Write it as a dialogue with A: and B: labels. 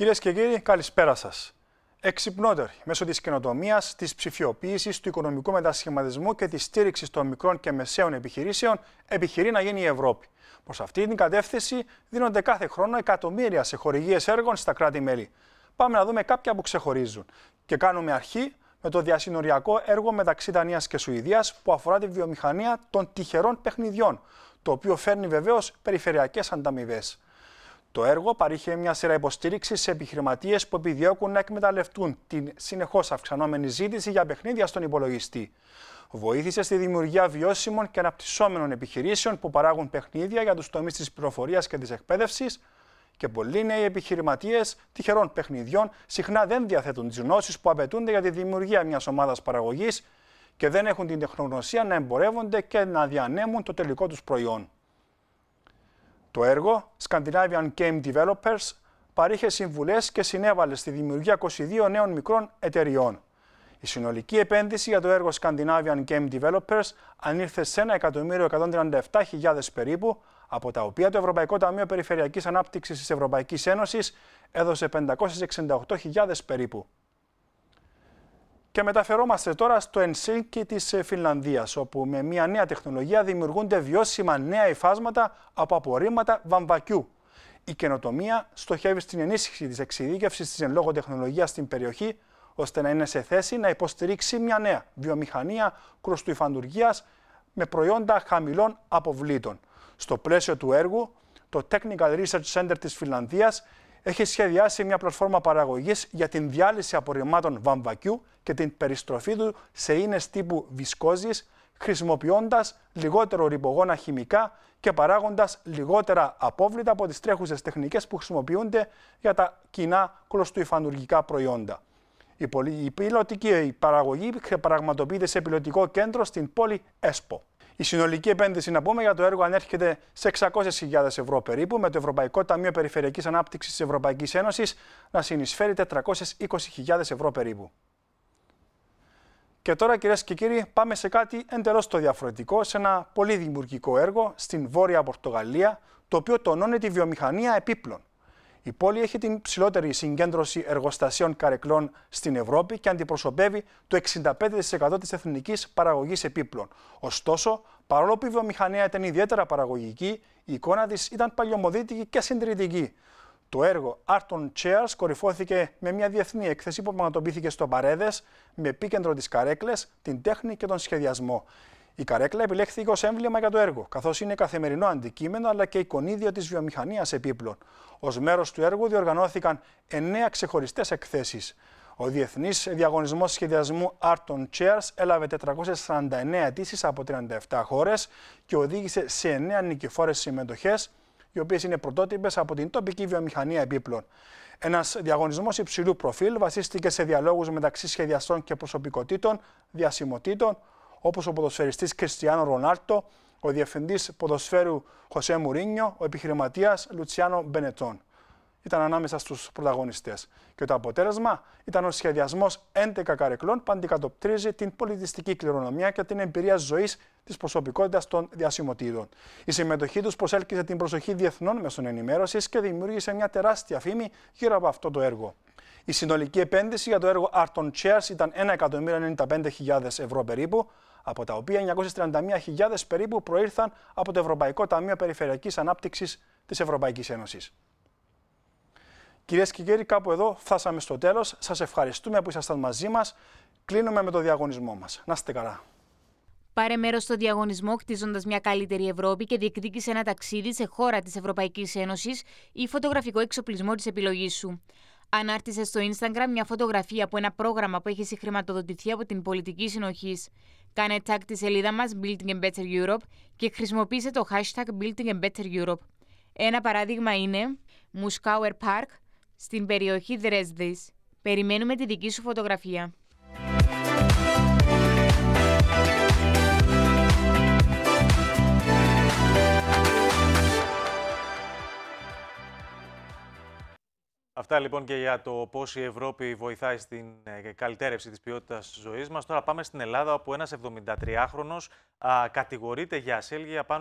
A: Κυρίες και κύριοι, καλησπέρα σας. Εξυπνότεροι μέσω της καινοτομίας, της ψηφιοποίησης, του οικονομικού μετασχηματισμού και της στήριξης των μικρών και μεσαίων επιχειρήσεων, επιχειρεί να γίνει η Ευρώπη. Προς αυτή την κατεύθυνση δίνονται κάθε χρόνο εκατομμύρια σε χορηγίες έργων στα κράτη-μέλη. Πάμε να δούμε κάποια που ξεχωρίζουν. Και κάνουμε αρχή με το διασυνοριακό έργο μεταξύ Δανίας και Σουηδίας που αφορά τη βιομηχανία των τυχερών παιχνιδιών, το οποίο φέρνει βεβαίως περιφερειακές ανταμοιβές. Το έργο παρήχε μια σειρά υποστήριξης σε επιχειρηματίες που επιδιώκουν να εκμεταλλευτούν την συνεχώς αυξανόμενη ζήτηση για παιχνίδια στον υπολογιστή. Βοήθησε στη δημιουργία βιώσιμων και αναπτυσσόμενων επιχειρήσεων που παράγουν παιχνίδια για τους τομείς της πληροφορίας και της εκπαίδευσης. Και πολλοί νέοι επιχειρηματίες τυχερών παιχνιδιών συχνά δεν διαθέτουν τις γνώσεις που απαιτούνται για τη δημιουργία μιας ομάδας παραγωγής και δεν έχουν την τεχνογνωσία να εμπορεύονται και να διανέμουν το τελικό τους προϊόν. Το έργο Scandinavian Game Developers παρήχε συμβουλές και συνέβαλε στη δημιουργία 22 νέων μικρών εταιριών. Η συνολική επένδυση για το έργο Scandinavian Game Developers ανήρθε σε 1.137.000 περίπου, από τα οποία το Ευρωπαϊκό Ταμείο Περιφερειακής Ανάπτυξης της Ευρωπαϊκής Ένωσης έδωσε 568.000 περίπου. Και μεταφερόμαστε τώρα στο ενσύγκη της Φινλανδίας, όπου με μια νέα τεχνολογία δημιουργούνται βιώσιμα νέα υφάσματα από απορρίμματα βαμβακιού. Η καινοτομία στοχεύει στην ενίσχυση της εξειδίκευσης της εν λόγω τεχνολογίας στην περιοχή, ώστε να είναι σε θέση να υποστηρίξει μια νέα βιομηχανία κρουστουϊφαντουργίας με προϊόντα χαμηλών αποβλήτων. Στο πλαίσιο του έργου, το Technical Research Center της Φιλανδίας έχει σχεδιάσει μια πλατφόρμα παραγωγής για την διάλυση απορριμμάτων βαμβακιού και την περιστροφή του σε ίνες τύπου βυσκόζης, χρησιμοποιώντας λιγότερο ρηπογόνα χημικά και παράγοντας λιγότερα απόβλητα από τις τρέχουσες τεχνικές που χρησιμοποιούνται για τα κοινά κλωστοϊφανουργικά προϊόντα. Η πιλωτική παραγωγή πραγματοποιείται σε πιλωτικό κέντρο στην πόλη Έσπο. Η συνολική επένδυση, να πούμε, για το έργο ανέρχεται σε 600.000 ευρώ περίπου, με το Ευρωπαϊκό Ταμείο Περιφερειακής Ανάπτυξης της Ευρωπαϊκής Ένωσης να συνεισφέρει 420.000 ευρώ περίπου. Και τώρα, κυρίες και κύριοι, πάμε σε κάτι εντελώς το διαφορετικό, σε ένα πολύ δημιουργικό έργο στην Βόρεια Πορτογαλία, το οποίο τονώνει τη βιομηχανία επίπλων. Η πόλη έχει την ψηλότερη συγκέντρωση εργοστασίων καρεκλών στην Ευρώπη και αντιπροσωπεύει το 65% της εθνικής παραγωγής επίπλων. Ωστόσο, παρόλο που η βιομηχανία ήταν ιδιαίτερα παραγωγική, η εικόνα της ήταν παλιωμοδίτικη και συντηρητική. Το έργο Art on Chairs κορυφώθηκε με μια διεθνή έκθεση που πραγματοποιήθηκε στο Παρέδες με επίκεντρο τις καρέκλες, την τέχνη και τον σχεδιασμό. Η καρέκλα επιλέχθηκε ως έμβλημα για το έργο, καθώς είναι καθημερινό αντικείμενο αλλά και εικονίδιο της βιομηχανίας επίπλων. Ως μέρος του έργου διοργανώθηκαν εννέα ξεχωριστές εκθέσεις. Ο Διεθνής Διαγωνισμός Σχεδιασμού Art on Chairs έλαβε 449 αιτήσεις από 37 χώρες και οδήγησε σε 9 νικηφόρες συμμετοχές, οι οποίες είναι πρωτότυπες από την τοπική βιομηχανία επίπλων. Ένας διαγωνισμός υψηλού προφίλ βασίστηκε σε διαλόγους μεταξύ σχεδιαστών και προσωπικότητων, διασημοτήτων, όπως ο ποδοσφαιριστής Κριστιανό Ρονάρτο, ο διευθυντής ποδοσφαίρου Χωσέ Μουρίνιο, ο επιχειρηματίας Λουτσιάνο Μπενετών. Ήταν ανάμεσα στους πρωταγωνιστές. Και το αποτέλεσμα ήταν ο σχεδιασμός 11 καρεκλών που αντικατοπτρίζει την πολιτιστική κληρονομιά και την εμπειρία ζωής της προσωπικότητας των διασημοτήτων. Η συμμετοχή τους προσέλκυσε την προσοχή διεθνών μέσων ενημέρωσης και δημιούργησε μια τεράστια φήμη γύρω από αυτό το έργο. Η συνολική επένδυση για το έργο Arton Chairs ήταν 1.095.000 ευρώ περίπου, από τα οποία 931.000 περίπου προήρθαν από το Ευρωπαϊκό Ταμείο Περιφερειακής Ανάπτυξης της Ευρωπαϊκής Ένωσης. Κυρίες και κύριοι, κάπου εδώ φτάσαμε στο τέλος. Σας ευχαριστούμε που ήσασταν μαζί μας. Κλείνουμε με το διαγωνισμό μας. Να είστε καλά.
B: Πάρε μέρος στο διαγωνισμό χτίζοντας μια καλύτερη Ευρώπη και διεκδίκησε ένα ταξίδι σε χώρα της Ευρωπαϊκής Ένωσης ή φωτογραφικό εξοπλισμό της επιλογής σου. Ανάρτησε στο Instagram μια φωτογραφία από ένα πρόγραμμα που έχει συγχρηματοδοτηθεί από την πολιτική συνοχής. Κάνε tag τη σελίδα μας Building a Better Europe και χρησιμοποίησε το hashtag Building a Better Europe. Ένα παράδειγμα είναι Muskauer Park στην περιοχή Δρέσδης. Περιμένουμε τη δική σου φωτογραφία.
A: Αυτά λοιπόν και για το πώς η Ευρώπη βοηθάει στην ε, καλυτέρευση της ποιότητας ζωής μας. Τώρα πάμε στην Ελλάδα, όπου ένας 73χρονο κατηγορείται για ασέλγεια πάνω.